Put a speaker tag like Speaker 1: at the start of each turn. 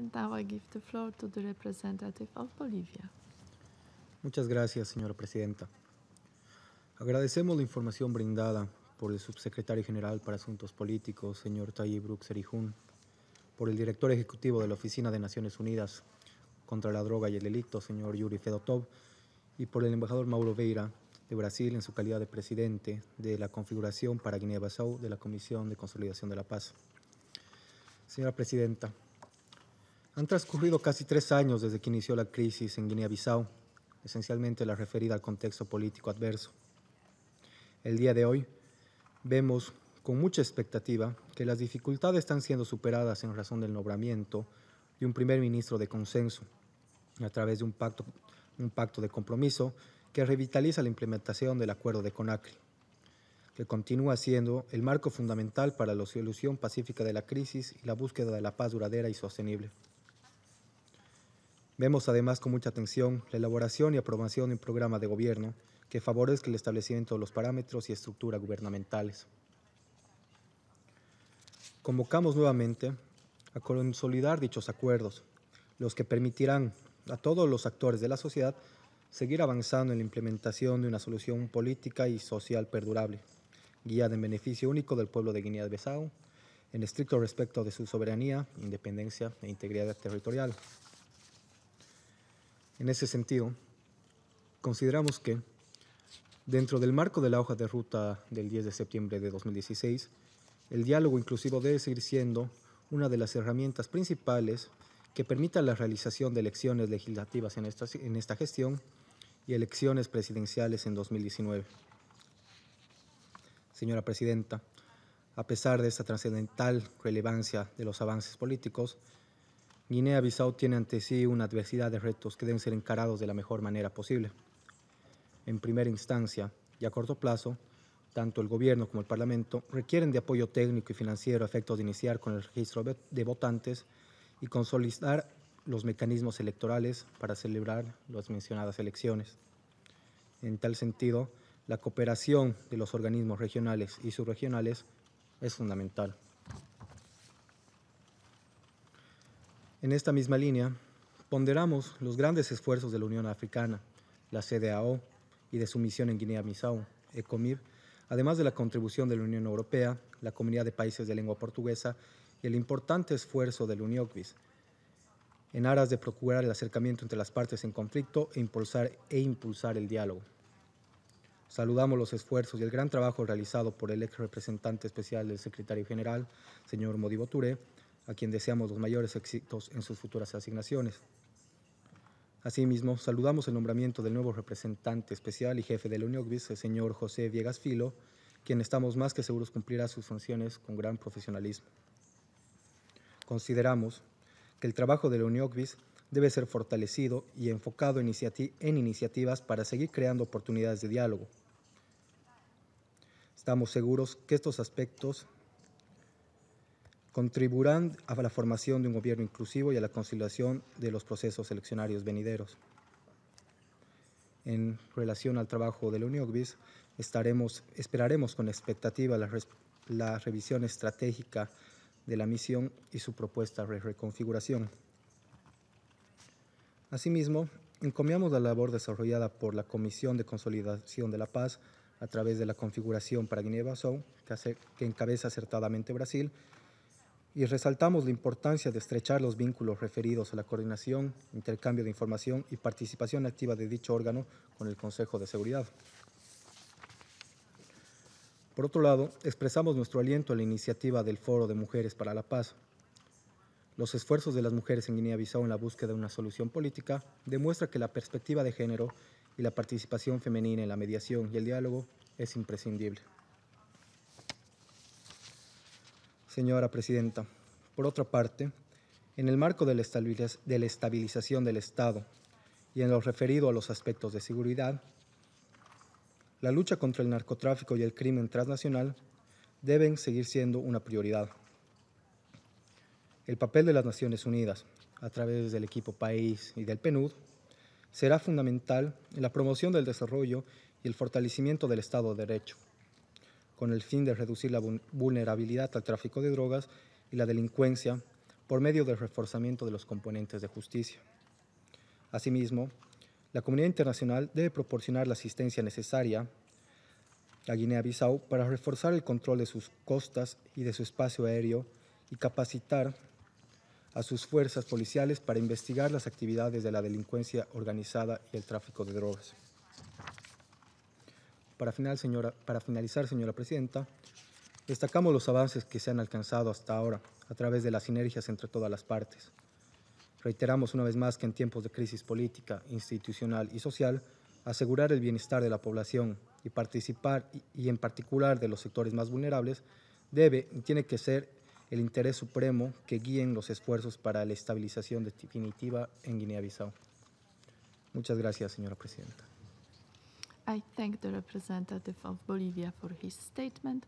Speaker 1: Y ahora le doy la palabra to the representative Bolivia. Muchas gracias, señora presidenta. Agradecemos la información brindada por el subsecretario general para Asuntos Políticos, señor Tayyip Serijun, por el director ejecutivo de la Oficina de Naciones Unidas contra la Droga y el Delito, señor Yuri Fedotov, y por el embajador Mauro Veira de Brasil en su calidad de presidente de la configuración para Guinea-Bissau de la Comisión de Consolidación de la Paz. Señora Presidenta, han transcurrido casi tres años desde que inició la crisis en Guinea-Bissau, esencialmente la referida al contexto político adverso. El día de hoy vemos con mucha expectativa que las dificultades están siendo superadas en razón del nombramiento de un primer ministro de consenso a través de un pacto, un pacto de compromiso que revitaliza la implementación del acuerdo de Conakry, que continúa siendo el marco fundamental para la solución pacífica de la crisis y la búsqueda de la paz duradera y sostenible. Vemos además con mucha atención la elaboración y aprobación de un programa de gobierno que favorezca el establecimiento de los parámetros y estructuras gubernamentales. Convocamos nuevamente a consolidar dichos acuerdos, los que permitirán a todos los actores de la sociedad seguir avanzando en la implementación de una solución política y social perdurable, guiada en beneficio único del pueblo de Guinea-Bissau, en estricto respeto de su soberanía, independencia e integridad territorial. En ese sentido, consideramos que dentro del marco de la hoja de ruta del 10 de septiembre de 2016, el diálogo inclusivo debe seguir siendo una de las herramientas principales que permita la realización de elecciones legislativas en esta, en esta gestión y elecciones presidenciales en 2019. Señora Presidenta, a pesar de esta trascendental relevancia de los avances políticos, Guinea-Bissau tiene ante sí una adversidad de retos que deben ser encarados de la mejor manera posible. En primera instancia y a corto plazo, tanto el gobierno como el Parlamento requieren de apoyo técnico y financiero a efectos de iniciar con el registro de votantes y consolidar los mecanismos electorales para celebrar las mencionadas elecciones. En tal sentido, la cooperación de los organismos regionales y subregionales es fundamental. En esta misma línea, ponderamos los grandes esfuerzos de la Unión Africana, la CDAO y de su misión en Guinea-Bissau, ECOMIB, además de la contribución de la Unión Europea, la Comunidad de Países de Lengua Portuguesa y el importante esfuerzo de del UNIOCVIS, en aras de procurar el acercamiento entre las partes en conflicto e impulsar, e impulsar el diálogo. Saludamos los esfuerzos y el gran trabajo realizado por el ex representante especial del secretario general, señor Modibo Touré, a quien deseamos los mayores éxitos en sus futuras asignaciones. Asimismo, saludamos el nombramiento del nuevo representante especial y jefe de la UNIOCBIS, el señor José Viegas Filo, quien estamos más que seguros cumplirá sus funciones con gran profesionalismo. Consideramos que el trabajo de la UNIOCBIS debe ser fortalecido y enfocado en iniciativas para seguir creando oportunidades de diálogo. Estamos seguros que estos aspectos contribuirán a la formación de un gobierno inclusivo y a la conciliación de los procesos eleccionarios venideros. En relación al trabajo de la UNIOGBIS, estaremos, esperaremos con expectativa la, revisión estratégica de la misión y su propuesta de reconfiguración. Asimismo, encomiamos la labor desarrollada por la Comisión de Consolidación de la Paz a través de la configuración para Guinea-Bissau, que, que encabeza acertadamente Brasil, y resaltamos la importancia de estrechar los vínculos referidos a la coordinación, intercambio de información y participación activa de dicho órgano con el Consejo de Seguridad. Por otro lado, expresamos nuestro aliento a la iniciativa del Foro de Mujeres para la Paz. Los esfuerzos de las mujeres en Guinea-Bissau en la búsqueda de una solución política demuestra que la perspectiva de género y la participación femenina en la mediación y el diálogo es imprescindible. Señora Presidenta, por otra parte, en el marco de la, estabilización del Estado y en lo referido a los aspectos de seguridad, la lucha contra el narcotráfico y el crimen transnacional deben seguir siendo una prioridad. El papel de las Naciones Unidas, a través del equipo país y del PNUD, será fundamental en la promoción del desarrollo y el fortalecimiento del Estado de Derecho con el fin de reducir la vulnerabilidad al tráfico de drogas y la delincuencia por medio del reforzamiento de los componentes de justicia. Asimismo, la comunidad internacional debe proporcionar la asistencia necesaria a Guinea-Bissau para reforzar el control de sus costas y de su espacio aéreo y capacitar a sus fuerzas policiales para investigar las actividades de la delincuencia organizada y el tráfico de drogas. Para, final, señora, para finalizar, señora presidenta, destacamos los avances que se han alcanzado hasta ahora a través de las sinergias entre todas las partes. Reiteramos una vez más que en tiempos de crisis política, institucional y social, asegurar el bienestar de la población y participar, y en particular de los sectores más vulnerables, debe y tiene que ser el interés supremo que guíen los esfuerzos para la estabilización definitiva en Guinea-Bissau. Muchas gracias, señora presidenta. I thank the representative of Bolivia for his statement.